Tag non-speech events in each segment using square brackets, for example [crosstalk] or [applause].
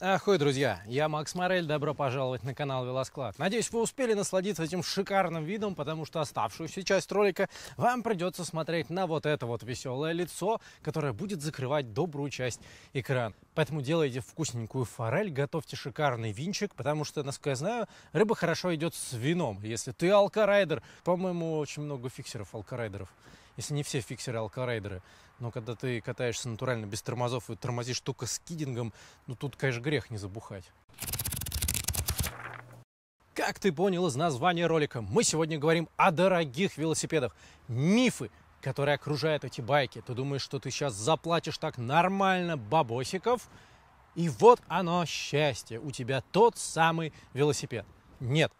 Ахой, друзья, я Макс Морель, добро пожаловать на канал Велосклад. Надеюсь, вы успели насладиться этим шикарным видом, потому что оставшуюся часть ролика вам придется смотреть на вот это вот веселое лицо, которое будет закрывать добрую часть экрана. Поэтому делайте вкусненькую форель, готовьте шикарный винчик, потому что, насколько я знаю, рыба хорошо идет с вином. Если ты алкорайдер, по-моему, очень много фиксеров алкорайдеров если не все фиксеры алкорайдеры, но когда ты катаешься натурально без тормозов и тормозишь только скидингом, ну тут, конечно, грех не забухать. Как ты понял из названия ролика, мы сегодня говорим о дорогих велосипедах. Мифы, которые окружают эти байки. Ты думаешь, что ты сейчас заплатишь так нормально бабосиков, и вот оно счастье, у тебя тот самый велосипед. Нет,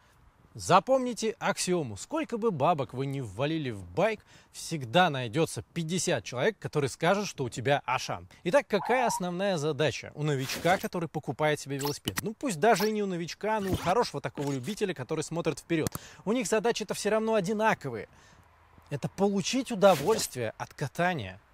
Запомните аксиому. Сколько бы бабок вы не ввалили в байк, всегда найдется 50 человек, которые скажут, что у тебя Ашан. Итак, какая основная задача у новичка, который покупает себе велосипед? Ну, пусть даже и не у новичка, но у хорошего такого любителя, который смотрит вперед. У них задачи-то все равно одинаковые. Это получить удовольствие от катания –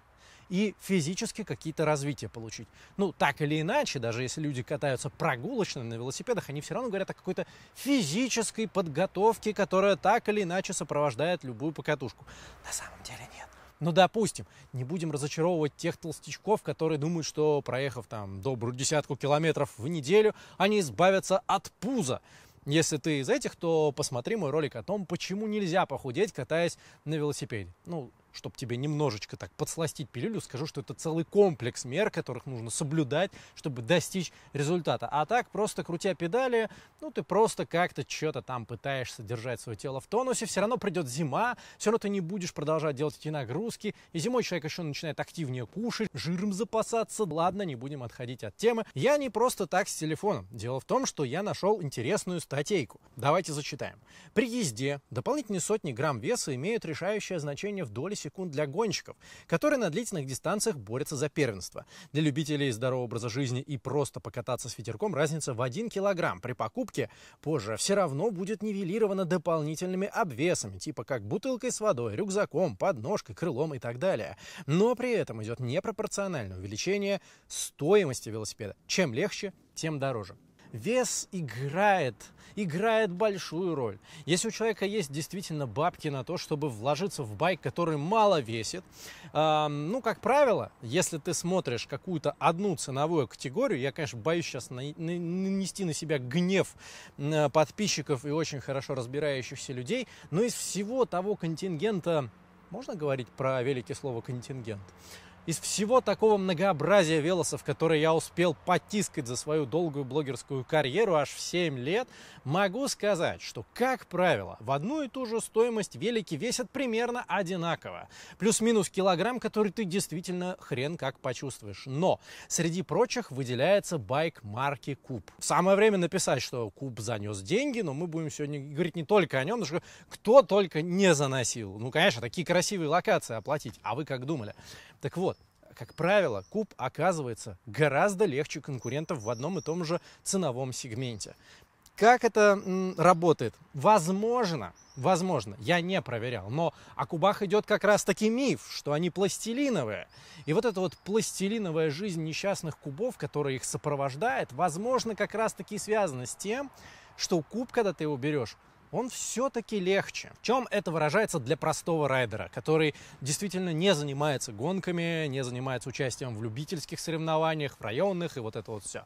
и физически какие-то развития получить. Ну, так или иначе, даже если люди катаются прогулочно на велосипедах, они все равно говорят о какой-то физической подготовке, которая так или иначе сопровождает любую покатушку. На самом деле нет. Ну, допустим, не будем разочаровывать тех толстячков, которые думают, что проехав там добрую десятку километров в неделю, они избавятся от пуза. Если ты из этих, то посмотри мой ролик о том, почему нельзя похудеть, катаясь на велосипеде. Ну, чтобы тебе немножечко так подсластить пилюлю, скажу, что это целый комплекс мер, которых нужно соблюдать, чтобы достичь результата. А так, просто крутя педали, ну, ты просто как-то что-то там пытаешься держать свое тело в тонусе, все равно придет зима, все равно ты не будешь продолжать делать эти нагрузки, и зимой человек еще начинает активнее кушать, жиром запасаться. Ладно, не будем отходить от темы. Я не просто так с телефоном. Дело в том, что я нашел интересную статейку. Давайте зачитаем. При езде дополнительные сотни грамм веса имеют решающее значение в доле секунд для гонщиков, которые на длительных дистанциях борются за первенство. Для любителей здорового образа жизни и просто покататься с ветерком разница в 1 килограмм. При покупке позже все равно будет нивелирована дополнительными обвесами, типа как бутылкой с водой, рюкзаком, подножкой, крылом и так далее. Но при этом идет непропорциональное увеличение стоимости велосипеда. Чем легче, тем дороже вес играет, играет большую роль. Если у человека есть действительно бабки на то, чтобы вложиться в байк, который мало весит, э, ну, как правило, если ты смотришь какую-то одну ценовую категорию, я, конечно, боюсь сейчас на, на, нанести на себя гнев э, подписчиков и очень хорошо разбирающихся людей, но из всего того контингента, можно говорить про великое слово контингент, из всего такого многообразия велосов, которые я успел потискать за свою долгую блогерскую карьеру аж в 7 лет, могу сказать, что, как правило, в одну и ту же стоимость велики весят примерно одинаково. Плюс-минус килограмм, который ты действительно хрен как почувствуешь. Но среди прочих выделяется байк марки Куб. Самое время написать, что Куб занес деньги, но мы будем сегодня говорить не только о нем, но что кто только не заносил. Ну, конечно, такие красивые локации оплатить. А вы как думали? Так вот, как правило, куб оказывается гораздо легче конкурентов в одном и том же ценовом сегменте. Как это работает? Возможно, возможно, я не проверял, но о кубах идет как раз таки миф, что они пластилиновые. И вот эта вот пластилиновая жизнь несчастных кубов, которая их сопровождает, возможно, как раз таки связана с тем, что куб, когда ты его берешь, он все-таки легче. В чем это выражается для простого райдера, который действительно не занимается гонками, не занимается участием в любительских соревнованиях, в районных и вот это вот все.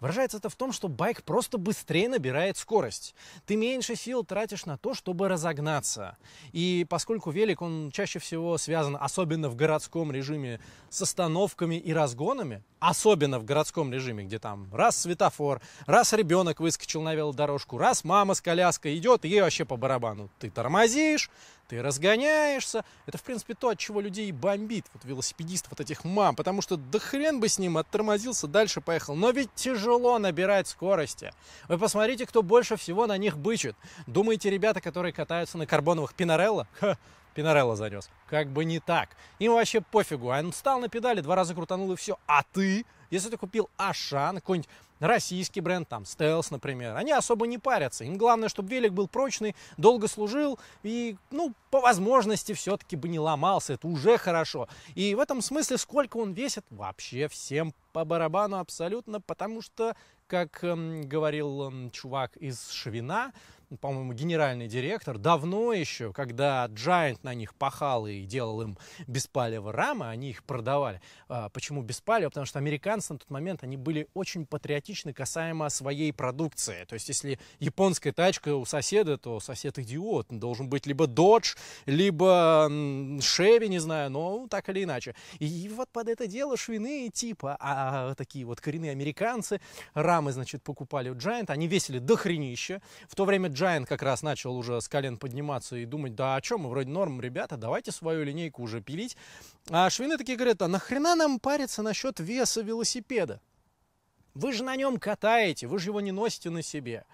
Выражается это в том, что байк просто быстрее набирает скорость. Ты меньше сил тратишь на то, чтобы разогнаться. И поскольку велик, он чаще всего связан, особенно в городском режиме, с остановками и разгонами, особенно в городском режиме, где там раз светофор, раз ребенок выскочил на велодорожку, раз мама с коляской идет, и ей вообще по барабану. Ты тормозишь, ты разгоняешься. Это, в принципе, то, от чего людей бомбит, вот велосипедистов, вот этих мам, потому что да хрен бы с ним оттормозился, дальше поехал. Но ведь тяжело набирать скорости. Вы посмотрите, кто больше всего на них бычит. Думаете, ребята, которые катаются на карбоновых Пинарелло? Ха, Пинарелло занес. Как бы не так. Им вообще пофигу. Он встал на педали, два раза крутанул и все. А ты? Если ты купил Ашан, какой-нибудь российский бренд, там, Стелс, например, они особо не парятся. Им главное, чтобы велик был прочный, долго служил и, ну, по возможности все-таки бы не ломался. Это уже хорошо. И в этом смысле, сколько он весит, вообще всем по барабану абсолютно, потому что, как эм, говорил эм, чувак из Швина, по-моему, генеральный директор, давно еще, когда Giant на них пахал и делал им беспалево рамы, они их продавали. А, почему беспалево? Потому что американцы на тот момент, они были очень патриотичны касаемо своей продукции. То есть, если японская тачка у соседа, то сосед идиот. Должен быть либо Dodge, либо Chevy, не знаю, но так или иначе. И вот под это дело швины типа, а, а такие вот коренные американцы рамы, значит, покупали у Giant, они весили до хренища. В то время Giant как раз начал уже с колен подниматься и думать, да о чем, вроде норм, ребята, давайте свою линейку уже пилить. А швины такие говорят, а нахрена нам париться насчет веса велосипеда? Вы же на нем катаете, вы же его не носите на себе.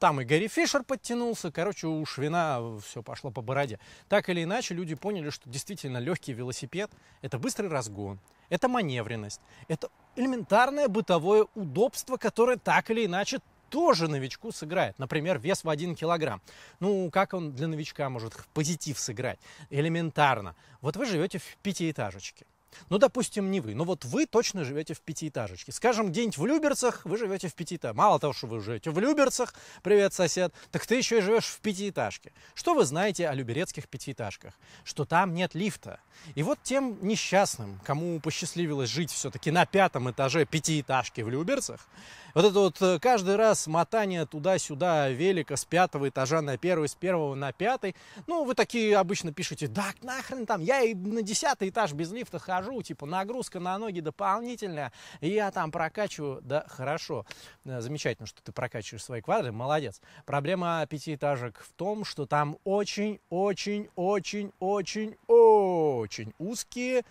Там и Гарри Фишер подтянулся, короче, у Швина все пошло по бороде. Так или иначе, люди поняли, что действительно легкий велосипед – это быстрый разгон, это маневренность, это элементарное бытовое удобство, которое так или иначе тоже новичку сыграет. Например, вес в 1 килограмм. Ну, как он для новичка может позитив сыграть? Элементарно. Вот вы живете в пятиэтажечке. Ну, допустим, не вы, но ну, вот вы точно живете в пятиэтажечке. Скажем, где-нибудь в Люберцах вы живете в пятиэтажке. Мало того, что вы живете в Люберцах, привет, сосед, так ты еще и живешь в пятиэтажке. Что вы знаете о люберецких пятиэтажках? Что там нет лифта. И вот тем несчастным, кому посчастливилось жить все-таки на пятом этаже пятиэтажки в Люберцах, вот это вот э, каждый раз мотание туда-сюда велика с пятого этажа на первый, с первого на пятый, ну, вы такие обычно пишете, да нахрен там, я и на десятый этаж без лифта хожу, хожу, типа нагрузка на ноги дополнительная, и я там прокачиваю. Да, хорошо, э, замечательно, что ты прокачиваешь свои квадры, молодец. Проблема пятиэтажек в том, что там очень-очень-очень-очень-очень узкие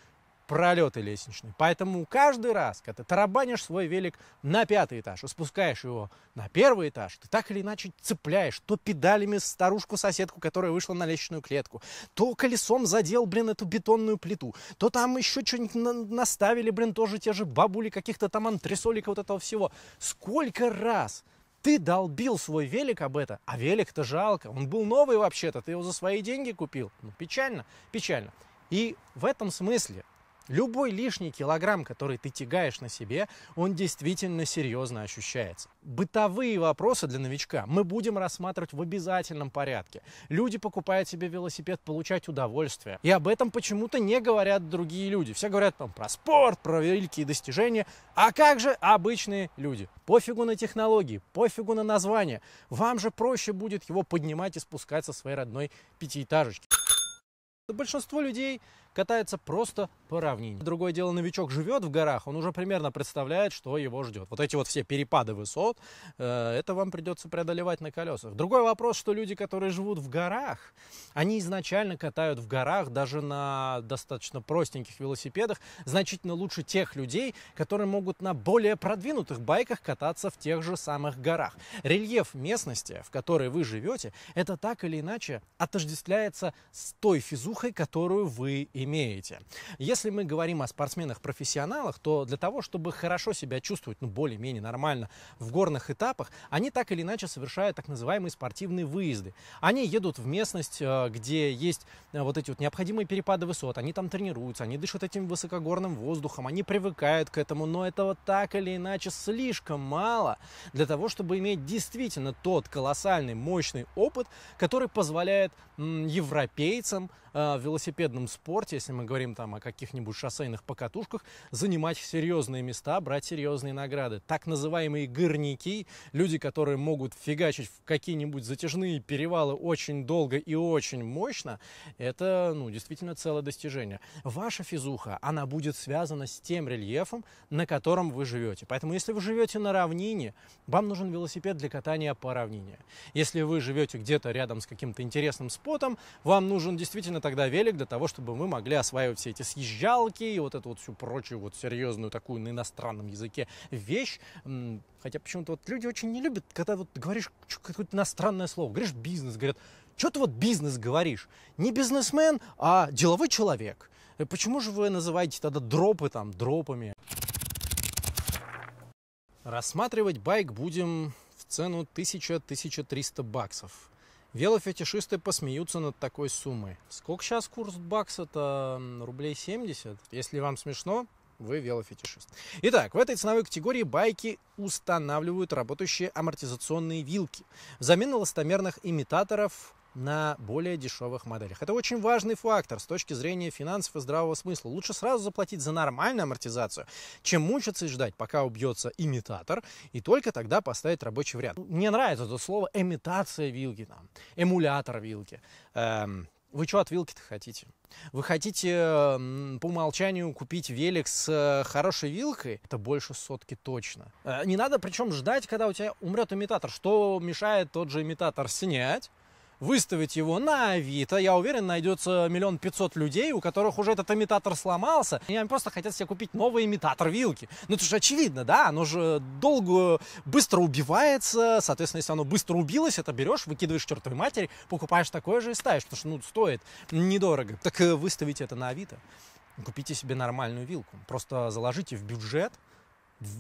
пролеты лестничные. Поэтому каждый раз, когда ты тарабанишь свой велик на пятый этаж и спускаешь его на первый этаж, ты так или иначе цепляешь то педалями старушку-соседку, которая вышла на лестничную клетку, то колесом задел, блин, эту бетонную плиту, то там еще что-нибудь на наставили, блин, тоже те же бабули каких-то там антресолика вот этого всего. Сколько раз ты долбил свой велик об это, а велик-то жалко, он был новый вообще-то, ты его за свои деньги купил. Ну, печально, печально. И в этом смысле Любой лишний килограмм, который ты тягаешь на себе, он действительно серьезно ощущается. Бытовые вопросы для новичка мы будем рассматривать в обязательном порядке. Люди покупают себе велосипед получать удовольствие. И об этом почему-то не говорят другие люди. Все говорят там про спорт, про великие достижения. А как же обычные люди? Пофигу на технологии, пофигу на название. Вам же проще будет его поднимать и спускать со своей родной пятиэтажечки. Большинство людей катается просто по равнине. Другое дело, новичок живет в горах, он уже примерно представляет, что его ждет. Вот эти вот все перепады высот, э, это вам придется преодолевать на колесах. Другой вопрос, что люди, которые живут в горах, они изначально катают в горах даже на достаточно простеньких велосипедах, значительно лучше тех людей, которые могут на более продвинутых байках кататься в тех же самых горах. Рельеф местности, в которой вы живете, это так или иначе отождествляется с той физухой, которую вы имеете имеете. Если мы говорим о спортсменах-профессионалах, то для того, чтобы хорошо себя чувствовать, ну, более-менее нормально в горных этапах, они так или иначе совершают так называемые спортивные выезды. Они едут в местность, э, где есть э, вот эти вот необходимые перепады высот, они там тренируются, они дышат этим высокогорным воздухом, они привыкают к этому, но этого так или иначе слишком мало для того, чтобы иметь действительно тот колоссальный, мощный опыт, который позволяет европейцам э, в велосипедном спорте если мы говорим там о каких-нибудь шоссейных покатушках, занимать серьезные места, брать серьезные награды. Так называемые горняки, люди, которые могут фигачить в какие-нибудь затяжные перевалы очень долго и очень мощно, это, ну, действительно целое достижение. Ваша физуха, она будет связана с тем рельефом, на котором вы живете. Поэтому, если вы живете на равнине, вам нужен велосипед для катания по равнине. Если вы живете где-то рядом с каким-то интересным спотом, вам нужен действительно тогда велик для того, чтобы вы могли могли осваивать все эти съезжалки и вот эту вот всю прочую вот серьезную такую на иностранном языке вещь. Хотя почему-то вот люди очень не любят, когда вот говоришь какое-то иностранное слово, говоришь бизнес, говорят, что ты вот бизнес говоришь? Не бизнесмен, а деловой человек. Э, почему же вы называете тогда дропы там дропами? Рассматривать байк будем в цену 1000-1300 баксов. Велофетишисты посмеются над такой суммой. Сколько сейчас курс бакса-то? Рублей 70? Если вам смешно, вы велофетишист. Итак, в этой ценовой категории байки устанавливают работающие амортизационные вилки. Взамен ластомерных имитаторов на более дешевых моделях. Это очень важный фактор с точки зрения финансов и здравого смысла. Лучше сразу заплатить за нормальную амортизацию, чем мучиться и ждать, пока убьется имитатор, и только тогда поставить рабочий вариант. Мне нравится это слово имитация вилки, там, эмулятор вилки. Эм, вы что от вилки-то хотите? Вы хотите по умолчанию купить велик с э, хорошей вилкой? Это больше сотки точно. Э, не надо причем ждать, когда у тебя умрет имитатор. Что мешает тот же имитатор снять, выставить его на Авито. Я уверен, найдется миллион пятьсот людей, у которых уже этот имитатор сломался. И они просто хотят себе купить новый имитатор вилки. Ну, это же очевидно, да? Оно же долго, быстро убивается. Соответственно, если оно быстро убилось, это берешь, выкидываешь чертовой матери, покупаешь такое же и ставишь. Потому что, ну, стоит недорого. Так э, выставите это на Авито. Купите себе нормальную вилку. Просто заложите в бюджет,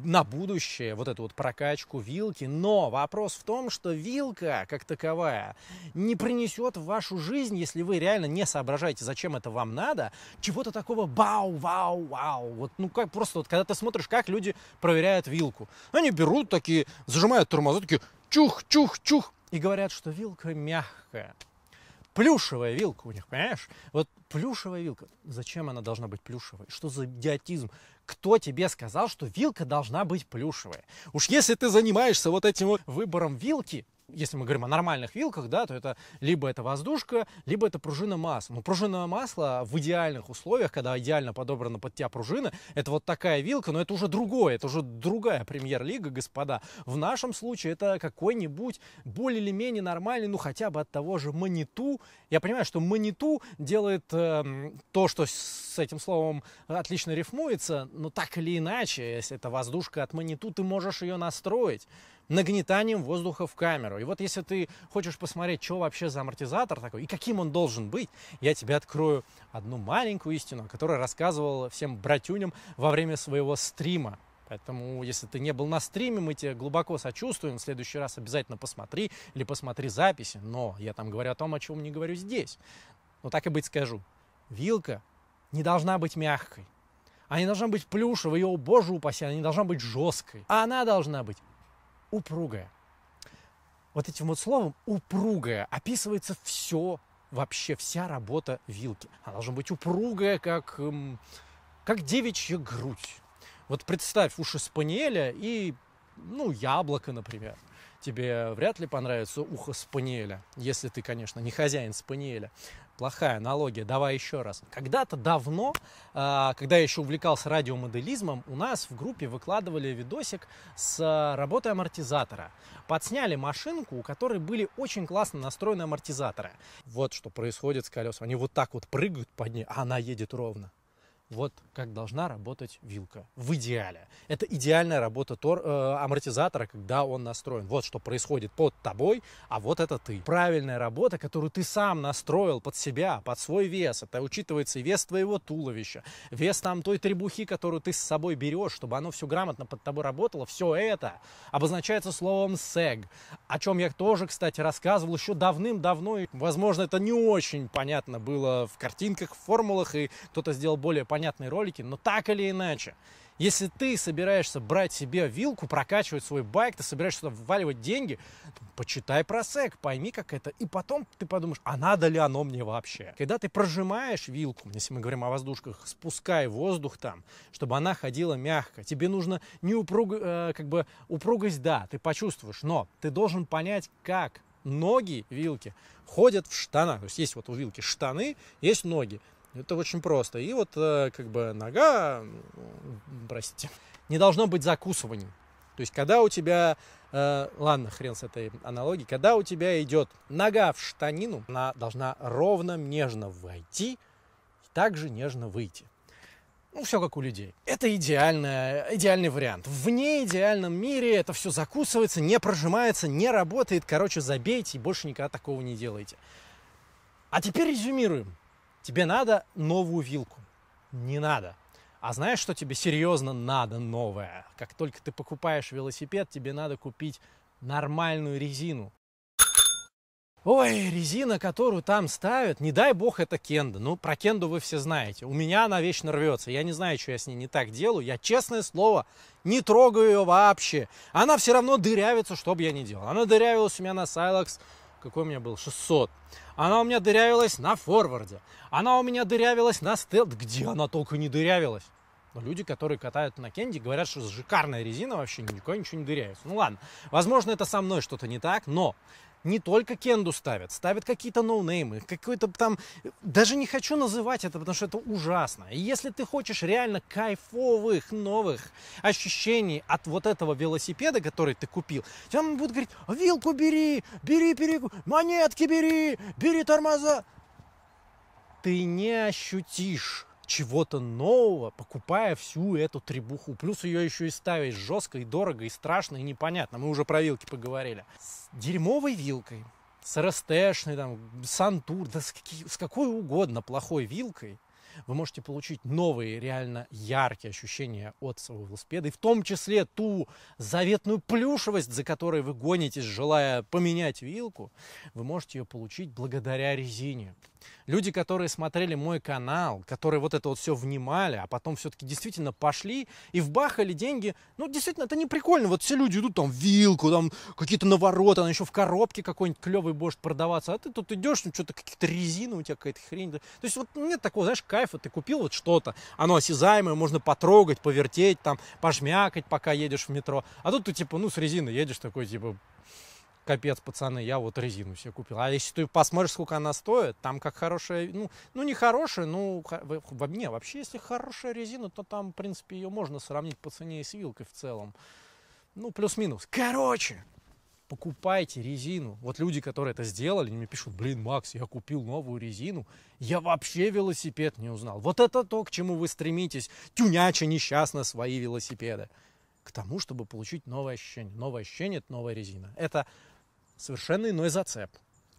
на будущее вот эту вот прокачку вилки. Но вопрос в том, что вилка как таковая не принесет в вашу жизнь, если вы реально не соображаете, зачем это вам надо, чего-то такого бау-вау-вау. Вот, ну, как просто вот, когда ты смотришь, как люди проверяют вилку. Они берут такие, зажимают тормоза, такие чух-чух-чух, и говорят, что вилка мягкая. Плюшевая вилка у них, понимаешь? Вот плюшевая вилка. Зачем она должна быть плюшевой? Что за идиотизм? Кто тебе сказал, что вилка должна быть плюшевая? Уж если ты занимаешься вот этим вот выбором вилки, если мы говорим о нормальных вилках, да, то это либо это воздушка, либо это пружина масла. Но ну, пружинное масло в идеальных условиях, когда идеально подобрана под тебя пружина, это вот такая вилка, но это уже другое, это уже другая премьер-лига, господа. В нашем случае это какой-нибудь более или менее нормальный, ну хотя бы от того же Маниту. Я понимаю, что Маниту делает э, то, что с этим словом отлично рифмуется, но так или иначе, если это воздушка от Маниту, ты можешь ее настроить нагнетанием воздуха в камеру. И вот если ты хочешь посмотреть, что вообще за амортизатор такой и каким он должен быть, я тебе открою одну маленькую истину, которую рассказывал всем братюням во время своего стрима. Поэтому, если ты не был на стриме, мы тебе глубоко сочувствуем. В следующий раз обязательно посмотри или посмотри записи. Но я там говорю о том, о чем не говорю здесь. Но так и быть скажу. Вилка не должна быть мягкой. Она не должна быть плюшевой, ее, боже упаси, она не должна быть жесткой. А она должна быть упругая. Вот этим вот словом упругая описывается все, вообще вся работа вилки. Она должна быть упругая, как, эм, как девичья грудь. Вот представь уши спаниеля и, ну, яблоко, например. Тебе вряд ли понравится ухо спаниеля, если ты, конечно, не хозяин спаниеля плохая аналогия, давай еще раз. Когда-то давно, а, когда я еще увлекался радиомоделизмом, у нас в группе выкладывали видосик с а, работой амортизатора. Подсняли машинку, у которой были очень классно настроены амортизаторы. Вот что происходит с колесами. Они вот так вот прыгают под ней, а она едет ровно. Вот как должна работать вилка в идеале. Это идеальная работа тор, э, амортизатора, когда он настроен. Вот что происходит под тобой, а вот это ты. Правильная работа, которую ты сам настроил под себя, под свой вес. Это учитывается и вес твоего туловища, вес там той требухи, которую ты с собой берешь, чтобы оно все грамотно под тобой работало. Все это обозначается словом сег, о чем я тоже, кстати, рассказывал еще давным-давно. Возможно, это не очень понятно было в картинках, в формулах, и кто-то сделал более понятные ролики, но так или иначе, если ты собираешься брать себе вилку, прокачивать свой байк, ты собираешься туда вваливать деньги, почитай про сек, пойми, как это. И потом ты подумаешь, а надо ли оно мне вообще? Когда ты прожимаешь вилку, если мы говорим о воздушках, спускай воздух там, чтобы она ходила мягко. Тебе нужно не упруг, э, как бы упругость, да, ты почувствуешь, но ты должен понять, как ноги вилки ходят в штанах. То есть есть вот у вилки штаны, есть ноги. Это очень просто. И вот э, как бы нога, простите, [laughs] не должно быть закусыванием. То есть, когда у тебя, э, ладно, хрен с этой аналогией, когда у тебя идет нога в штанину, она должна ровно, нежно войти и также нежно выйти. Ну, все как у людей. Это идеальная, идеальный вариант. В неидеальном мире это все закусывается, не прожимается, не работает. Короче, забейте и больше никогда такого не делайте. А теперь резюмируем. Тебе надо новую вилку? Не надо. А знаешь, что тебе серьезно надо новое? Как только ты покупаешь велосипед, тебе надо купить нормальную резину. Ой, резина, которую там ставят, не дай бог это кенда. Ну, про кенду вы все знаете. У меня она вечно рвется. Я не знаю, что я с ней не так делаю. Я, честное слово, не трогаю ее вообще. Она все равно дырявится, что бы я ни делал. Она дырявилась у меня на Silex какой у меня был, 600. Она у меня дырявилась на форварде. Она у меня дырявилась на стелт. Где она только не дырявилась? Но ну, люди, которые катают на кенди, говорят, что шикарная резина, вообще никакой ничего не дыряется. Ну ладно, возможно, это со мной что-то не так, но не только Кенду ставят, ставят какие-то ноунеймы, какой-то там... Даже не хочу называть это, потому что это ужасно. И если ты хочешь реально кайфовых новых ощущений от вот этого велосипеда, который ты купил, тебе будут говорить, «А вилку бери, бери, бери, монетки бери, бери тормоза. Ты не ощутишь чего-то нового, покупая всю эту требуху. Плюс ее еще и ставить жестко, и дорого, и страшно, и непонятно. Мы уже про вилки поговорили. С дерьмовой вилкой, с РСТшной, там, Сантур, да с, какие, с какой угодно плохой вилкой вы можете получить новые, реально яркие ощущения от своего велосипеда, и в том числе ту заветную плюшевость, за которой вы гонитесь, желая поменять вилку, вы можете ее получить благодаря резине. Люди, которые смотрели мой канал, которые вот это вот все внимали, а потом все-таки действительно пошли и вбахали деньги. Ну, действительно, это не прикольно. Вот все люди идут там вилку, там какие-то навороты, она еще в коробке какой-нибудь клевый может продаваться. А ты тут идешь, ну, что-то какие-то резины у тебя какая-то хрень. То есть вот нет такого, знаешь, кайфа. Ты купил вот что-то, оно осязаемое, можно потрогать, повертеть, там, пожмякать, пока едешь в метро. А тут ты, типа, ну, с резины едешь такой, типа, капец, пацаны, я вот резину себе купил. А если ты посмотришь, сколько она стоит, там как хорошая, ну, ну не хорошая, ну, во мне вообще, если хорошая резина, то там, в принципе, ее можно сравнить по цене с вилкой в целом. Ну, плюс-минус. Короче, покупайте резину. Вот люди, которые это сделали, мне пишут, блин, Макс, я купил новую резину, я вообще велосипед не узнал. Вот это то, к чему вы стремитесь, тюняча несчастно свои велосипеды. К тому, чтобы получить новое ощущение. Новое ощущение – это новая резина. Это совершенно иной зацеп.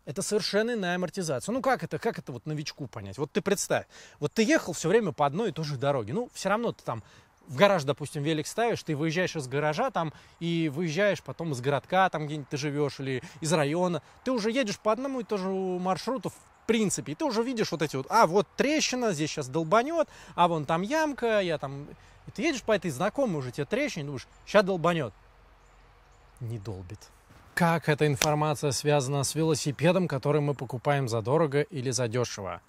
Это совершенно иная амортизация. Ну как это, как это вот новичку понять? Вот ты представь, вот ты ехал все время по одной и той же дороге. Ну, все равно ты там в гараж, допустим, велик ставишь, ты выезжаешь из гаража там и выезжаешь потом из городка, там где-нибудь ты живешь, или из района. Ты уже едешь по одному и тому маршруту, в принципе, и ты уже видишь вот эти вот, а, вот трещина, здесь сейчас долбанет, а вон там ямка, я там... И ты едешь по этой знакомой уже тебе трещине, думаешь, сейчас долбанет. Не долбит как эта информация связана с велосипедом, который мы покупаем задорого или задешево.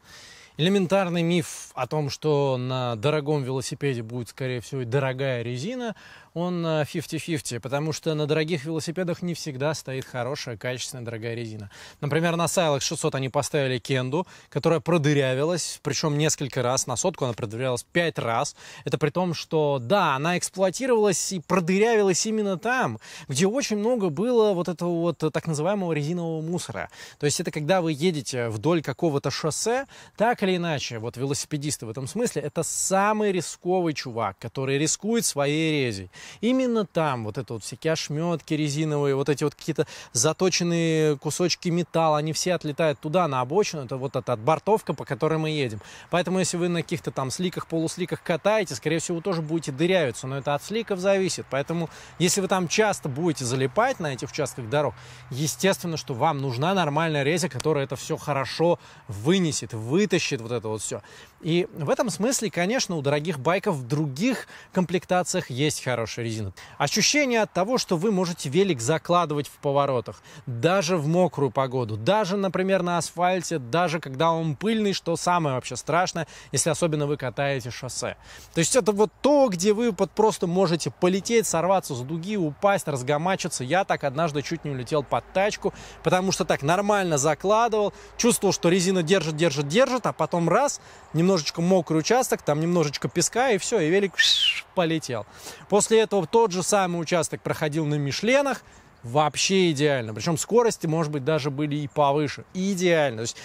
Элементарный миф о том, что на дорогом велосипеде будет, скорее всего, дорогая резина, он 50-50, э, потому что на дорогих велосипедах не всегда стоит хорошая, качественная, дорогая резина. Например, на Сайлах 600 они поставили кенду, которая продырявилась, причем несколько раз, на сотку она продырявилась 5 раз. Это при том, что, да, она эксплуатировалась и продырявилась именно там, где очень много было вот этого вот так называемого резинового мусора. То есть это когда вы едете вдоль какого-то шоссе, так или иначе, вот велосипедисты в этом смысле, это самый рисковый чувак, который рискует своей резей. Именно там вот это вот всякие ошметки резиновые, вот эти вот какие-то заточенные кусочки металла, они все отлетают туда, на обочину, это вот эта отбортовка, по которой мы едем. Поэтому если вы на каких-то там сликах, полусликах катаете, скорее всего, тоже будете дырявиться, но это от сликов зависит. Поэтому если вы там часто будете залипать на этих участках дорог, естественно, что вам нужна нормальная резя, которая это все хорошо вынесет, вытащит вот это вот все. И в этом смысле, конечно, у дорогих байков в других комплектациях есть хорошая резина. Ощущение от того, что вы можете велик закладывать в поворотах, даже в мокрую погоду, даже, например, на асфальте, даже когда он пыльный, что самое вообще страшное, если особенно вы катаете шоссе. То есть это вот то, где вы под просто можете полететь, сорваться с дуги, упасть, разгомачиться. Я так однажды чуть не улетел под тачку, потому что так нормально закладывал, чувствовал, что резина держит, держит, держит, а потом раз – немножечко мокрый участок, там немножечко песка, и все, и велик [laughs] полетел. После этого тот же самый участок проходил на Мишленах, вообще идеально. Причем скорости, может быть, даже были и повыше. Идеально. То есть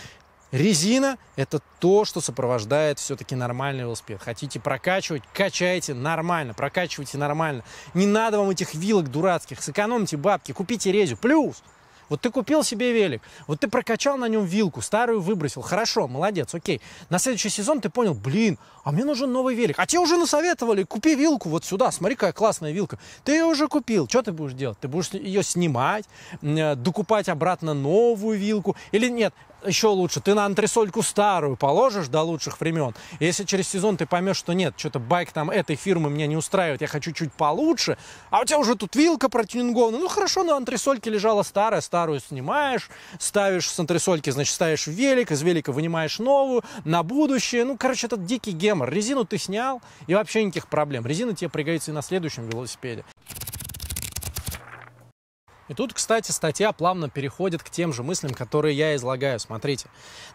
Резина – это то, что сопровождает все-таки нормальный велосипед. Хотите прокачивать – качайте нормально, прокачивайте нормально. Не надо вам этих вилок дурацких, сэкономьте бабки, купите резю. Плюс вот ты купил себе велик, вот ты прокачал на нем вилку, старую выбросил, хорошо, молодец, окей. На следующий сезон ты понял, блин, а мне нужен новый велик. А тебе уже насоветовали, купи вилку вот сюда, смотри, какая классная вилка. Ты ее уже купил, что ты будешь делать? Ты будешь ее снимать, э, докупать обратно новую вилку или нет? еще лучше, ты на антресольку старую положишь до лучших времен. Если через сезон ты поймешь, что нет, что-то байк там этой фирмы меня не устраивает, я хочу чуть получше, а у тебя уже тут вилка протюнингована, ну хорошо, на антресольке лежала старая, старую снимаешь, ставишь с антресольки, значит, ставишь велик, из велика вынимаешь новую, на будущее, ну, короче, это дикий гемор. Резину ты снял, и вообще никаких проблем. Резина тебе пригодится и на следующем велосипеде. И тут, кстати, статья плавно переходит к тем же мыслям, которые я излагаю. Смотрите.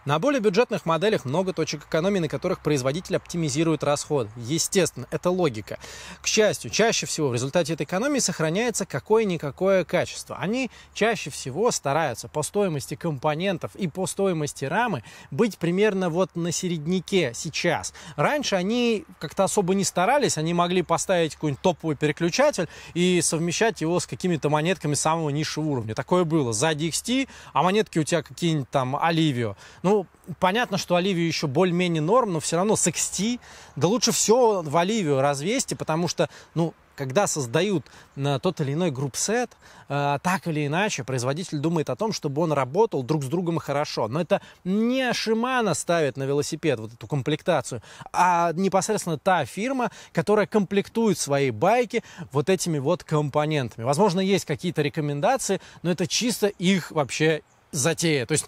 На более бюджетных моделях много точек экономии, на которых производитель оптимизирует расход. Естественно, это логика. К счастью, чаще всего в результате этой экономии сохраняется какое-никакое качество. Они чаще всего стараются по стоимости компонентов и по стоимости рамы быть примерно вот на середняке сейчас. Раньше они как-то особо не старались, они могли поставить какой-нибудь топовый переключатель и совмещать его с какими-то монетками самого самого низшего уровня. Такое было. За DXT, а монетки у тебя какие-нибудь там Оливио. Ну, понятно, что Оливио еще более-менее норм, но все равно с XT, да лучше все в Оливио развести, потому что, ну, когда создают э, тот или иной группсет, э, так или иначе производитель думает о том, чтобы он работал друг с другом хорошо. Но это не Шимана ставит на велосипед вот эту комплектацию, а непосредственно та фирма, которая комплектует свои байки вот этими вот компонентами. Возможно, есть какие-то рекомендации, но это чисто их вообще затея. То есть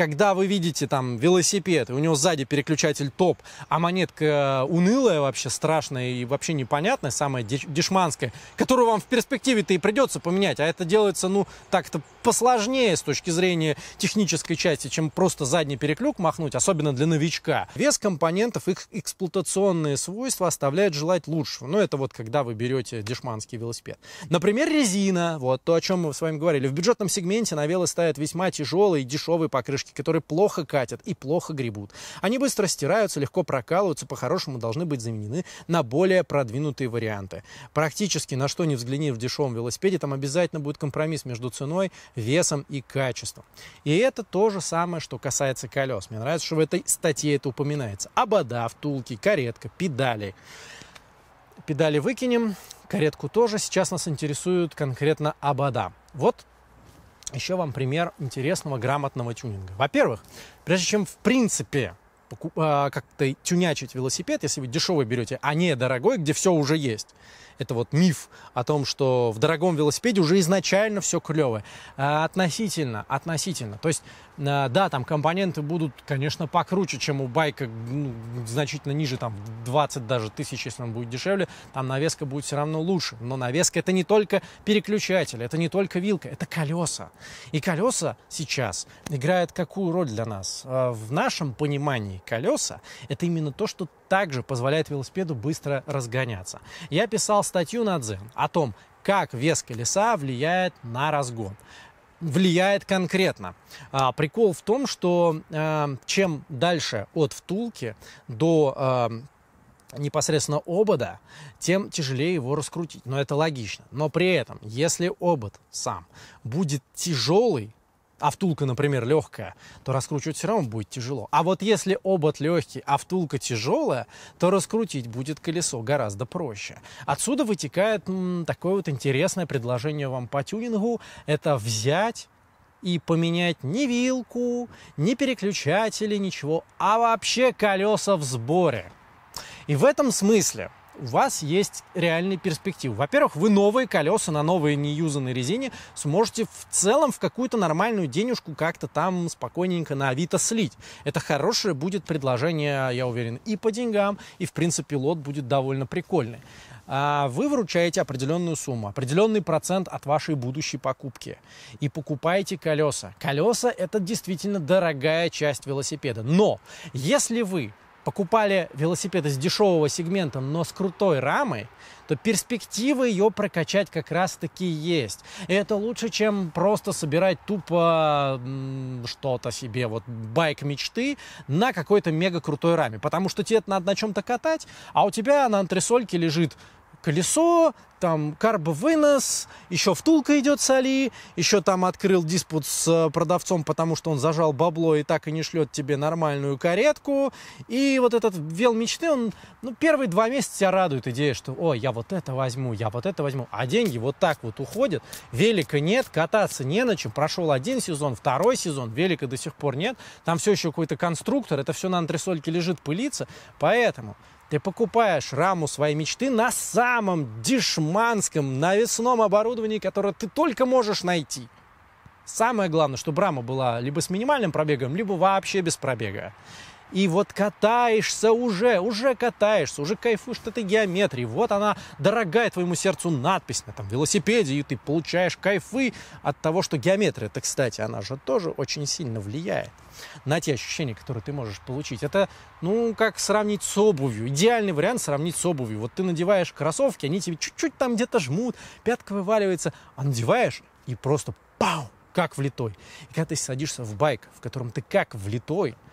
когда вы видите там велосипед, и у него сзади переключатель топ, а монетка э, унылая вообще, страшная и вообще непонятная, самая дешманская, которую вам в перспективе-то и придется поменять, а это делается, ну, так-то посложнее с точки зрения технической части, чем просто задний переклюк махнуть, особенно для новичка. Вес компонентов, их эксплуатационные свойства оставляют желать лучшего. Ну, это вот когда вы берете дешманский велосипед. Например, резина, вот то, о чем мы с вами говорили. В бюджетном сегменте на вело ставят весьма тяжелые и дешевые покрышки которые плохо катят и плохо гребут. Они быстро стираются, легко прокалываются, по-хорошему должны быть заменены на более продвинутые варианты. Практически на что ни взгляни в дешевом велосипеде, там обязательно будет компромисс между ценой, весом и качеством. И это то же самое, что касается колес. Мне нравится, что в этой статье это упоминается. Обода, втулки, каретка, педали. Педали выкинем, каретку тоже. Сейчас нас интересуют конкретно обода. Вот еще вам пример интересного грамотного тюнинга. Во-первых, прежде чем в принципе а, как-то тюнячить велосипед, если вы дешевый берете, а не дорогой, где все уже есть, это вот миф о том, что в дорогом велосипеде уже изначально все клевое. А, относительно, относительно. То есть, а, да, там компоненты будут, конечно, покруче, чем у байка, ну, значительно ниже, там, 20 даже тысяч, если он будет дешевле, там навеска будет все равно лучше. Но навеска это не только переключатель, это не только вилка, это колеса. И колеса сейчас играют какую роль для нас? А, в нашем понимании колеса это именно то, что также позволяет велосипеду быстро разгоняться. Я писал статью на Дзен о том, как вес колеса влияет на разгон влияет конкретно. А, прикол в том, что э, чем дальше от втулки до э, непосредственно обода, тем тяжелее его раскрутить. Но это логично. Но при этом, если обод сам будет тяжелый, а втулка, например, легкая, то раскручивать все равно будет тяжело. А вот если обод легкий, а втулка тяжелая, то раскрутить будет колесо гораздо проще. Отсюда вытекает м, такое вот интересное предложение вам по тюнингу. Это взять и поменять не вилку, не переключатели, ничего, а вообще колеса в сборе. И в этом смысле – у вас есть реальный перспектив. Во-первых, вы новые колеса на новой неюзанной резине сможете в целом в какую-то нормальную денежку как-то там спокойненько на Авито слить. Это хорошее будет предложение, я уверен, и по деньгам, и в принципе лот будет довольно прикольный а, вы выручаете определенную сумму, определенный процент от вашей будущей покупки. И покупаете колеса. Колеса – это действительно дорогая часть велосипеда. Но если вы покупали велосипед из дешевого сегмента, но с крутой рамой, то перспективы ее прокачать как раз-таки есть. И это лучше, чем просто собирать тупо что-то себе, вот байк мечты на какой-то мега крутой раме. Потому что тебе это надо на чем-то катать, а у тебя на антресольке лежит колесо, там карбовынос, еще втулка идет с Али, еще там открыл диспут с э, продавцом, потому что он зажал бабло и так и не шлет тебе нормальную каретку. И вот этот вел мечты, он ну, первые два месяца тебя радует идея, что о, я вот это возьму, я вот это возьму, а деньги вот так вот уходят, велика нет, кататься не на чем, прошел один сезон, второй сезон, велика до сих пор нет, там все еще какой-то конструктор, это все на антресольке лежит, пылиться, поэтому ты покупаешь раму своей мечты на самом дешманском навесном оборудовании, которое ты только можешь найти. Самое главное, чтобы рама была либо с минимальным пробегом, либо вообще без пробега. И вот катаешься уже, уже катаешься, уже кайфуешь от этой геометрии. Вот она, дорогая твоему сердцу надпись на там велосипеде, и ты получаешь кайфы от того, что геометрия-то, кстати, она же тоже очень сильно влияет на те ощущения, которые ты можешь получить. Это, ну, как сравнить с обувью. Идеальный вариант сравнить с обувью. Вот ты надеваешь кроссовки, они тебе чуть-чуть там где-то жмут, пятка вываливается, а надеваешь и просто пау, как влитой. И когда ты садишься в байк, в котором ты как влитой –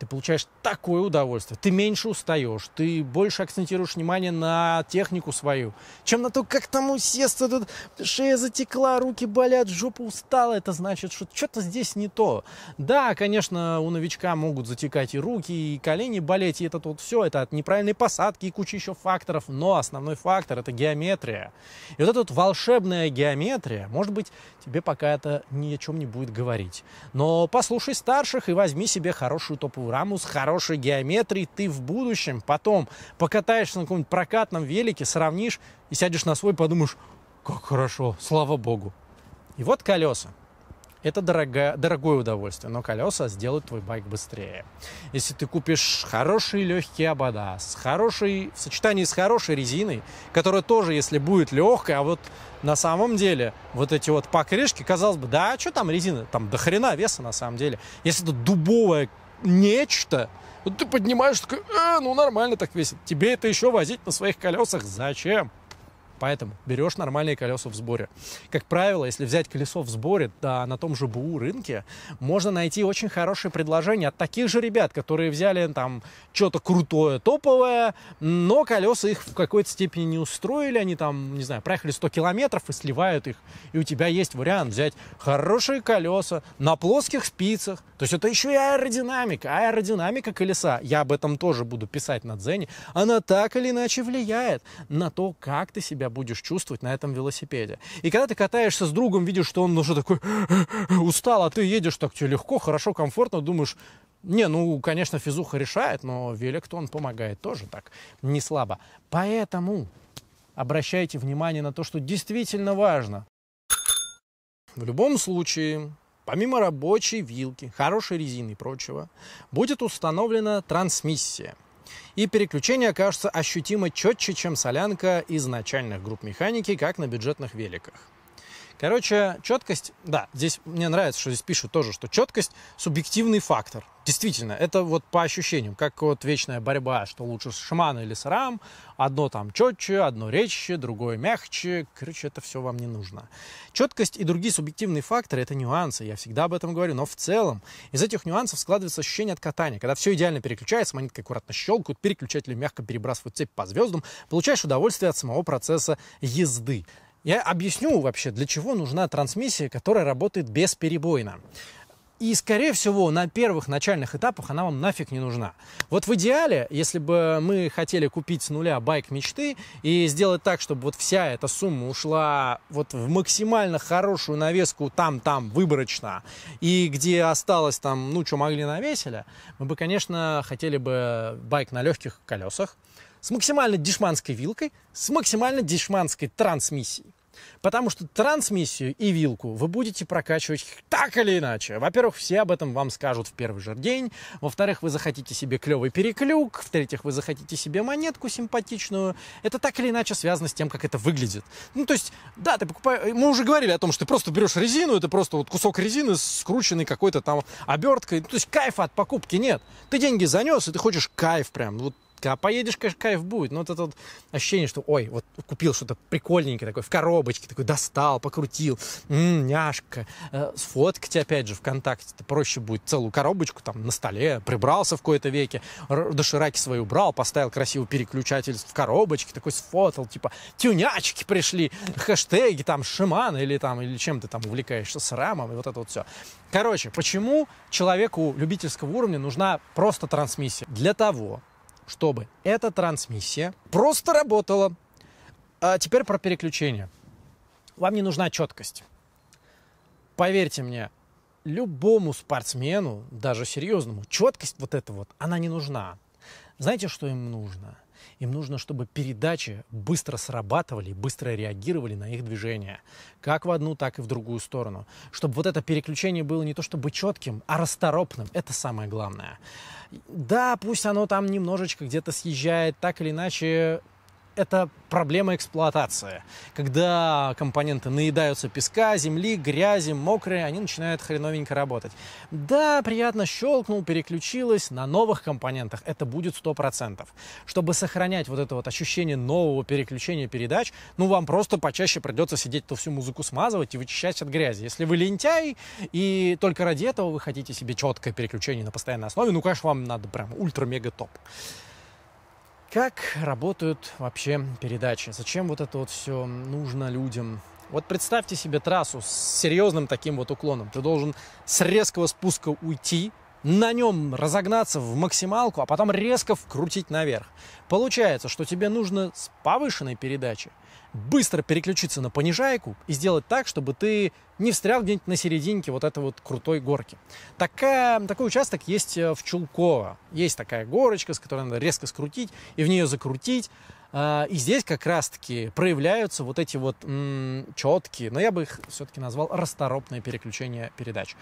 ты получаешь такое удовольствие, ты меньше устаешь, ты больше акцентируешь внимание на технику свою, чем на то, как там усесться, тут шея затекла, руки болят, жопа устала, это значит, что что-то здесь не то. Да, конечно, у новичка могут затекать и руки, и колени болеть, и это тут все, это от неправильной посадки и куча еще факторов, но основной фактор это геометрия. И вот эта вот волшебная геометрия, может быть, тебе пока это ни о чем не будет говорить. Но послушай старших и возьми себе хорошую топовую программу с хорошей геометрией, ты в будущем потом покатаешься на каком-нибудь прокатном велике, сравнишь и сядешь на свой, подумаешь, как хорошо, слава богу. И вот колеса. Это дорого, дорогое удовольствие, но колеса сделают твой байк быстрее. Если ты купишь хорошие легкие обода, с хорошей, в сочетании с хорошей резиной, которая тоже, если будет легкая, а вот на самом деле вот эти вот покрышки, казалось бы, да, а что там резина, там до хрена веса на самом деле. Если это дубовая нечто. Вот ты поднимаешь, такой, э, ну нормально так весит. Тебе это еще возить на своих колесах. Зачем? Поэтому берешь нормальные колеса в сборе. Как правило, если взять колесо в сборе, да, на том же БУ рынке, можно найти очень хорошее предложение от таких же ребят, которые взяли там что-то крутое, топовое, но колеса их в какой-то степени не устроили, они там, не знаю, проехали 100 километров и сливают их. И у тебя есть вариант взять хорошие колеса на плоских спицах. То есть это еще и аэродинамика. Аэродинамика колеса, я об этом тоже буду писать на Дзене, она так или иначе влияет на то, как ты себя будешь чувствовать на этом велосипеде. И когда ты катаешься с другом, видишь, что он уже такой [laughs] устал, а ты едешь так тебе легко, хорошо, комфортно, думаешь, не, ну, конечно, физуха решает, но велик-то он помогает тоже так, не слабо. Поэтому обращайте внимание на то, что действительно важно. В любом случае, помимо рабочей вилки, хорошей резины и прочего, будет установлена трансмиссия – и переключения кажутся ощутимо четче, чем солянка из начальных групп механики, как на бюджетных великах. Короче, четкость, да, здесь мне нравится, что здесь пишут тоже, что четкость – субъективный фактор действительно, это вот по ощущениям, как вот вечная борьба, что лучше шаман или сарам, одно там четче, одно резче, другое мягче, короче, это все вам не нужно. Четкость и другие субъективные факторы – это нюансы, я всегда об этом говорю, но в целом из этих нюансов складывается ощущение от катания, когда все идеально переключается, монетки аккуратно щелкают, переключатели мягко перебрасывают цепь по звездам, получаешь удовольствие от самого процесса езды. Я объясню вообще, для чего нужна трансмиссия, которая работает бесперебойно. И, скорее всего, на первых начальных этапах она вам нафиг не нужна. Вот в идеале, если бы мы хотели купить с нуля байк мечты и сделать так, чтобы вот вся эта сумма ушла вот в максимально хорошую навеску там-там, выборочно, и где осталось там, ну, что могли навесили, мы бы, конечно, хотели бы байк на легких колесах, с максимально дешманской вилкой, с максимально дешманской трансмиссией. Потому что трансмиссию и вилку вы будете прокачивать так или иначе. Во-первых, все об этом вам скажут в первый же день. Во-вторых, вы захотите себе клевый переклюк. В-третьих, вы захотите себе монетку симпатичную. Это так или иначе связано с тем, как это выглядит. Ну, то есть, да, ты покупаешь... Мы уже говорили о том, что ты просто берешь резину, это просто вот кусок резины, скрученный какой-то там оберткой. Ну, то есть, кайфа от покупки нет. Ты деньги занес, и ты хочешь кайф прям. Вот а поедешь, конечно, кайф будет. Но вот это вот ощущение, что, ой, вот купил что-то прикольненькое такое, в коробочке, такой достал, покрутил, м-м, няшка. Э, сфоткать, опять же, ВКонтакте. Это проще будет целую коробочку там на столе, прибрался в кои-то веке, дошираки свои убрал, поставил красивый переключатель в коробочке, такой сфотал, типа, тюнячки пришли, хэштеги там, шиман или там, или чем ты там увлекаешься, с рамом, и вот это вот все. Короче, почему человеку любительского уровня нужна просто трансмиссия? Для того, чтобы эта трансмиссия просто работала. А теперь про переключение. Вам не нужна четкость. Поверьте мне, любому спортсмену, даже серьезному, четкость вот эта вот, она не нужна. Знаете, что им нужно? Им нужно, чтобы передачи быстро срабатывали, быстро реагировали на их движение. Как в одну, так и в другую сторону. Чтобы вот это переключение было не то чтобы четким, а расторопным. Это самое главное. Да, пусть оно там немножечко где-то съезжает, так или иначе это проблема эксплуатации. Когда компоненты наедаются песка, земли, грязи, мокрые, они начинают хреновенько работать. Да, приятно щелкнул, переключилось, на новых компонентах это будет 100%. Чтобы сохранять вот это вот ощущение нового переключения передач, ну вам просто почаще придется сидеть эту всю музыку смазывать и вычищать от грязи. Если вы лентяй и только ради этого вы хотите себе четкое переключение на постоянной основе, ну, конечно, вам надо прям ультра-мега-топ. Как работают вообще передачи? Зачем вот это вот все нужно людям? Вот представьте себе трассу с серьезным таким вот уклоном. Ты должен с резкого спуска уйти, на нем разогнаться в максималку, а потом резко вкрутить наверх. Получается, что тебе нужно с повышенной передачи быстро переключиться на понижайку и сделать так, чтобы ты не встрял где-нибудь на серединке вот этой вот крутой горки. Такая, такой участок есть э, в Чулково. Есть такая горочка, с которой надо резко скрутить и в нее закрутить. А, и здесь как раз-таки проявляются вот эти вот м, четкие, но ну, я бы их все-таки назвал расторопное переключение передач.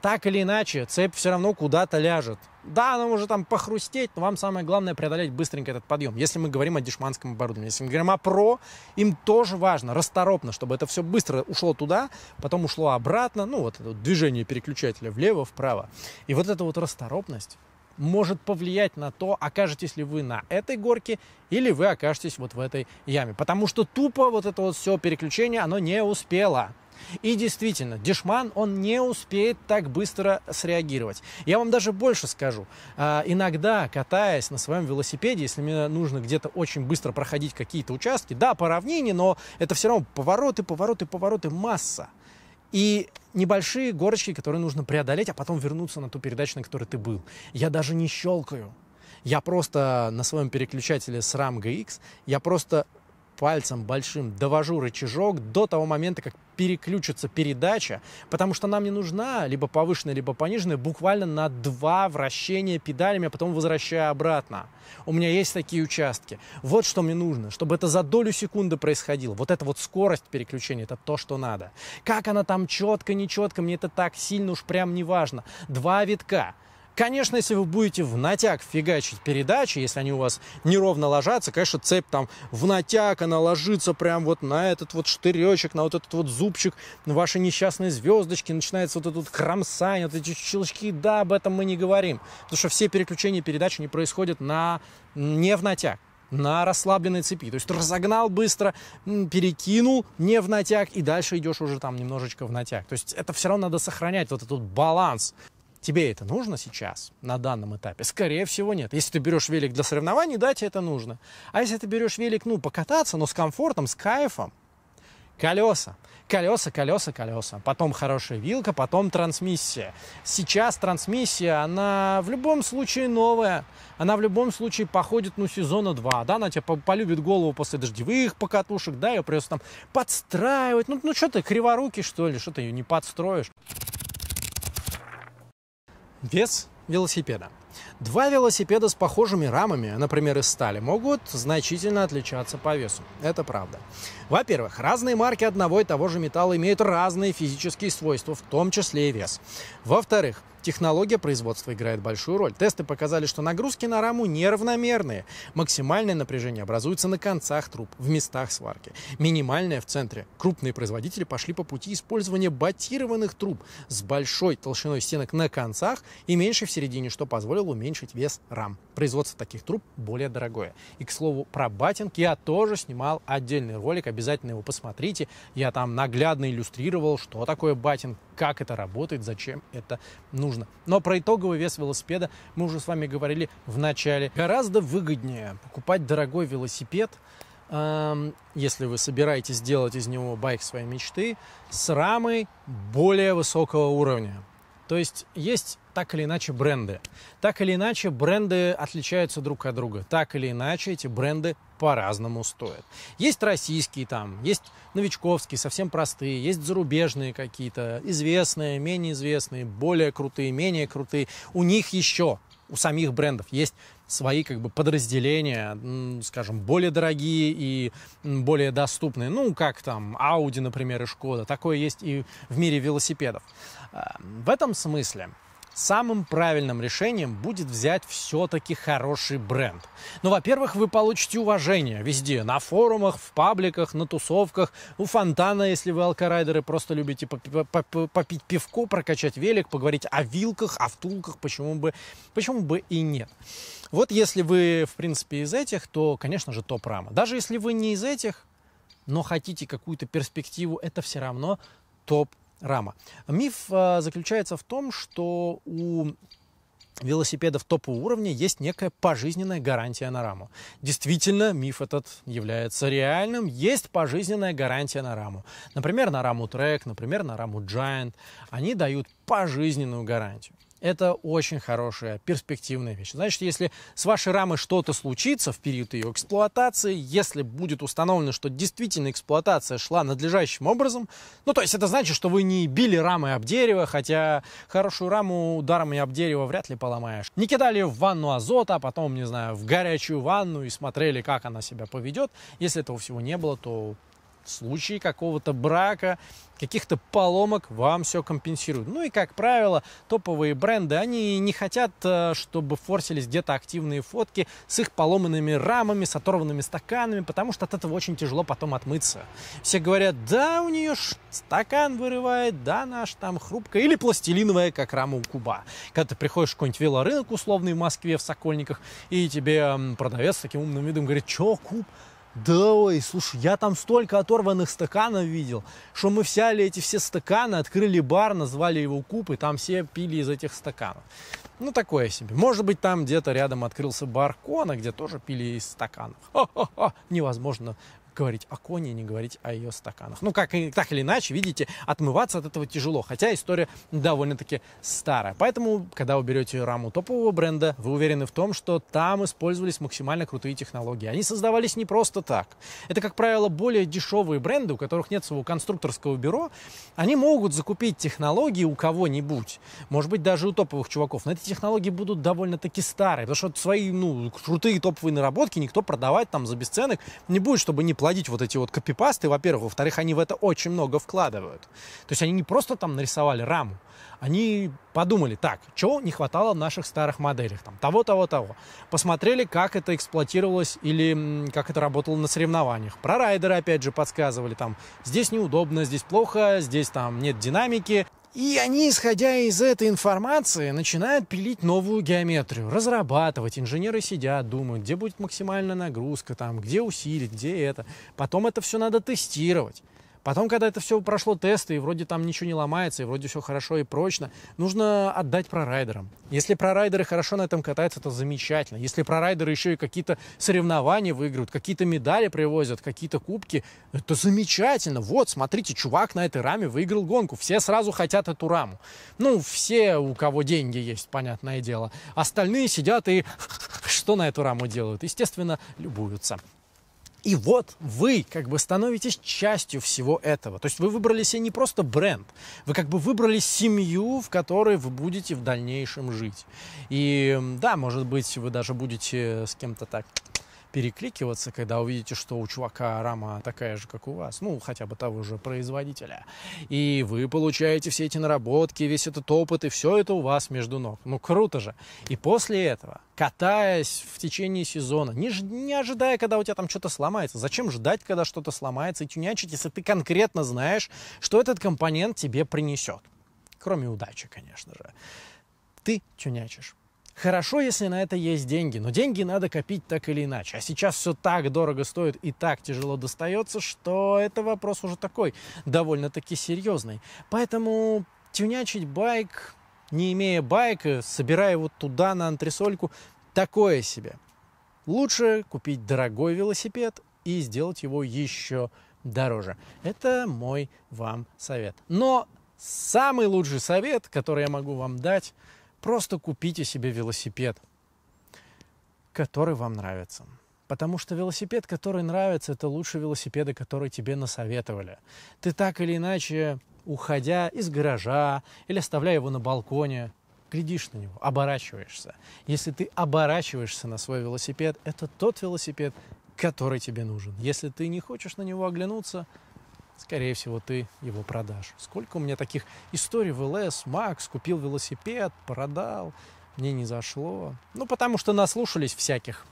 Так или иначе, цепь все равно куда-то ляжет. Да, она может там похрустеть, но вам самое главное преодолеть быстренько этот подъем. Если мы говорим о дешманском оборудовании, если мы говорим о про, им тоже важно, расторопно, чтобы это все быстро ушло туда, потом ушло обратно, ну вот это вот движение переключателя влево-вправо. И вот эта вот расторопность, может повлиять на то, окажетесь ли вы на этой горке или вы окажетесь вот в этой яме. Потому что тупо вот это вот все переключение, оно не успело. И действительно, дешман, он не успеет так быстро среагировать. Я вам даже больше скажу. А, иногда, катаясь на своем велосипеде, если мне нужно где-то очень быстро проходить какие-то участки, да, по равнине, но это все равно повороты, повороты, повороты, масса и небольшие горочки, которые нужно преодолеть, а потом вернуться на ту передачу, на которой ты был. Я даже не щелкаю. Я просто на своем переключателе с RAM GX, я просто пальцем большим довожу рычажок до того момента, как переключится передача, потому что нам не нужна либо повышенная, либо пониженная, буквально на два вращения педалями, а потом возвращая обратно. У меня есть такие участки. Вот что мне нужно, чтобы это за долю секунды происходило. Вот эта вот скорость переключения, это то, что надо. Как она там четко, нечетко, мне это так сильно уж прям не важно. Два витка. Конечно, если вы будете в натяг фигачить передачи, если они у вас неровно ложатся, конечно, цепь там в натяг, она ложится прям вот на этот вот штыречек, на вот этот вот зубчик вашей несчастной звездочки, начинается вот этот кромсание, вот эти щелчки, да, об этом мы не говорим, потому что все переключения передач не происходят на, не в натяг на расслабленной цепи. То есть разогнал быстро, перекинул не в натяг, и дальше идешь уже там немножечко в натяг. То есть это все равно надо сохранять вот этот баланс. Тебе это нужно сейчас, на данном этапе? Скорее всего, нет. Если ты берешь велик для соревнований, да, тебе это нужно. А если ты берешь велик, ну, покататься, но с комфортом, с кайфом, колеса, колеса, колеса, колеса. Потом хорошая вилка, потом трансмиссия. Сейчас трансмиссия, она в любом случае новая. Она в любом случае походит, ну, сезона два. Да, она тебе полюбит голову после дождевых покатушек, да, ее просто там подстраивать. Ну, ну что ты, криворуки, что ли, что ты ее не подстроишь. Вес велосипеда. Два велосипеда с похожими рамами, например, из стали, могут значительно отличаться по весу. Это правда. Во-первых, разные марки одного и того же металла имеют разные физические свойства, в том числе и вес. Во-вторых, Технология производства играет большую роль. Тесты показали, что нагрузки на раму неравномерные. Максимальное напряжение образуется на концах труб, в местах сварки. Минимальное в центре. Крупные производители пошли по пути использования батированных труб с большой толщиной стенок на концах и меньше в середине, что позволило позволил уменьшить вес рам. Производство таких труб более дорогое. И, к слову, про батинг я тоже снимал отдельный ролик, обязательно его посмотрите. Я там наглядно иллюстрировал, что такое батинг, как это работает, зачем это нужно. Но про итоговый вес велосипеда мы уже с вами говорили в начале. Гораздо выгоднее покупать дорогой велосипед, эм, если вы собираетесь сделать из него байк своей мечты, с рамой более высокого уровня. То есть есть так или иначе бренды. Так или иначе бренды отличаются друг от друга. Так или иначе эти бренды по-разному стоят. Есть российские там, есть новичковские, совсем простые, есть зарубежные какие-то, известные, менее известные, более крутые, менее крутые. У них еще у самих брендов есть свои как бы подразделения, скажем, более дорогие и более доступные. Ну, как там Audi, например, и Шкода. Такое есть и в мире велосипедов. Э, в этом смысле Самым правильным решением будет взять все-таки хороший бренд. Ну, во-первых, вы получите уважение везде. На форумах, в пабликах, на тусовках, у фонтана, если вы алкорайдеры, просто любите попить пивко, прокачать велик, поговорить о вилках, о втулках, почему бы, почему бы и нет. Вот если вы, в принципе, из этих, то, конечно же, топ-рама. Даже если вы не из этих, но хотите какую-то перспективу, это все равно топ рама. Миф э, заключается в том, что у велосипедов топового уровня есть некая пожизненная гарантия на раму. Действительно, миф этот является реальным. Есть пожизненная гарантия на раму. Например, на раму Trek, например, на раму Giant. Они дают пожизненную гарантию это очень хорошая, перспективная вещь. Значит, если с вашей рамой что-то случится в период ее эксплуатации, если будет установлено, что действительно эксплуатация шла надлежащим образом, ну, то есть это значит, что вы не били рамой об дерево, хотя хорошую раму ударом и об дерево вряд ли поломаешь. Не кидали в ванну азота, а потом, не знаю, в горячую ванну и смотрели, как она себя поведет. Если этого всего не было, то в случае какого-то брака, каких-то поломок вам все компенсируют. Ну и, как правило, топовые бренды, они не хотят, э, чтобы форсились где-то активные фотки с их поломанными рамами, с оторванными стаканами, потому что от этого очень тяжело потом отмыться. Все говорят, да, у нее стакан вырывает, да, наш там хрупкая, или пластилиновая, как рама у куба. Когда ты приходишь в какой-нибудь велорынок условный в Москве, в Сокольниках, и тебе продавец с таким умным видом говорит, что куб? Да ой, слушай, я там столько оторванных стаканов видел, что мы взяли эти все стаканы, открыли бар, назвали его куб, и там все пили из этих стаканов. Ну, такое себе. Может быть, там где-то рядом открылся бар Кона, где тоже пили из стаканов. Хо-хо-хо, невозможно говорить о коне, не говорить о ее стаканах. Ну, как, так или иначе, видите, отмываться от этого тяжело, хотя история довольно-таки старая. Поэтому, когда вы берете раму топового бренда, вы уверены в том, что там использовались максимально крутые технологии. Они создавались не просто так. Это, как правило, более дешевые бренды, у которых нет своего конструкторского бюро. Они могут закупить технологии у кого-нибудь, может быть, даже у топовых чуваков. Но эти технологии будут довольно-таки старые, потому что свои, ну, крутые топовые наработки никто продавать там за бесценок не будет, чтобы не платить плодить вот эти вот копипасты, во-первых. Во-вторых, они в это очень много вкладывают. То есть они не просто там нарисовали раму, они подумали, так, чего не хватало в наших старых моделях, там, того, того, того. Посмотрели, как это эксплуатировалось или как это работало на соревнованиях. Про райдеры, опять же, подсказывали, там, здесь неудобно, здесь плохо, здесь там нет динамики. И они, исходя из этой информации, начинают пилить новую геометрию, разрабатывать. Инженеры сидят, думают, где будет максимальная нагрузка, там, где усилить, где это. Потом это все надо тестировать. Потом, когда это все прошло тесты, и вроде там ничего не ломается, и вроде все хорошо и прочно, нужно отдать прорайдерам. Если прорайдеры хорошо на этом катаются, это замечательно. Если прорайдеры еще и какие-то соревнования выиграют, какие-то медали привозят, какие-то кубки, это замечательно. Вот, смотрите, чувак на этой раме выиграл гонку. Все сразу хотят эту раму. Ну, все, у кого деньги есть, понятное дело. Остальные сидят и [laughs] что на эту раму делают? Естественно, любуются. И вот вы как бы становитесь частью всего этого. То есть вы выбрали себе не просто бренд, вы как бы выбрали семью, в которой вы будете в дальнейшем жить. И да, может быть, вы даже будете с кем-то так перекликиваться, когда увидите, что у чувака рама такая же, как у вас, ну, хотя бы того же производителя. И вы получаете все эти наработки, весь этот опыт, и все это у вас между ног. Ну, круто же. И после этого, катаясь в течение сезона, не, ж не ожидая, когда у тебя там что-то сломается, зачем ждать, когда что-то сломается и тюнячить, если ты конкретно знаешь, что этот компонент тебе принесет. Кроме удачи, конечно же. Ты тюнячишь. Хорошо, если на это есть деньги, но деньги надо копить так или иначе. А сейчас все так дорого стоит и так тяжело достается, что это вопрос уже такой, довольно-таки серьезный. Поэтому тюнячить байк, не имея байка, собирая его туда на антресольку, такое себе. Лучше купить дорогой велосипед и сделать его еще дороже. Это мой вам совет. Но самый лучший совет, который я могу вам дать – Просто купите себе велосипед, который вам нравится. Потому что велосипед, который нравится, это лучше велосипеда, который тебе насоветовали. Ты так или иначе, уходя из гаража или оставляя его на балконе, глядишь на него, оборачиваешься. Если ты оборачиваешься на свой велосипед, это тот велосипед, который тебе нужен. Если ты не хочешь на него оглянуться, скорее всего, ты его продашь. Сколько у меня таких историй в ЛС, Макс купил велосипед, продал, мне не зашло. Ну, потому что наслушались всяких.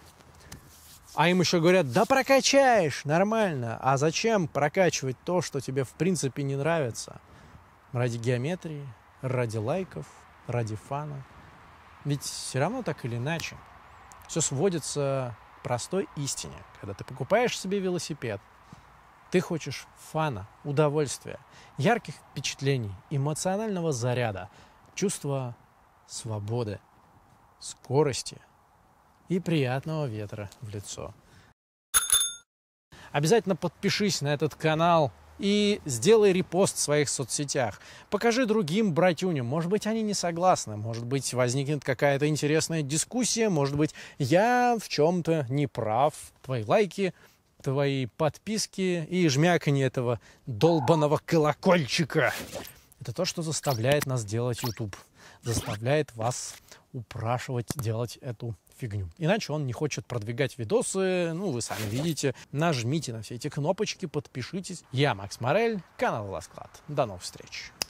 А им еще говорят, да прокачаешь, нормально. А зачем прокачивать то, что тебе в принципе не нравится? Ради геометрии, ради лайков, ради фана. Ведь все равно так или иначе. Все сводится к простой истине. Когда ты покупаешь себе велосипед – ты хочешь фана, удовольствия, ярких впечатлений, эмоционального заряда, чувства свободы, скорости и приятного ветра в лицо. Обязательно подпишись на этот канал и сделай репост в своих соцсетях. Покажи другим братюням. Может быть, они не согласны. Может быть, возникнет какая-то интересная дискуссия. Может быть, я в чем-то не прав. Твои лайки – твои подписки и жмяканье этого долбаного колокольчика. Это то, что заставляет нас делать YouTube. Заставляет вас упрашивать делать эту фигню. Иначе он не хочет продвигать видосы, ну, вы сами видите. Нажмите на все эти кнопочки, подпишитесь. Я Макс Морель, канал Ласклад. До новых встреч.